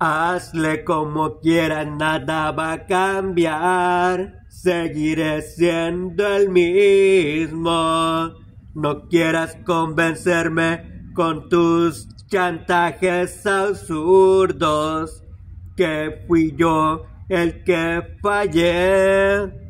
Hazle como quieras, nada va a cambiar. Seguiré siendo el mismo. No quieras convencerme con tus chantajes absurdos. Que fui yo el que fallé.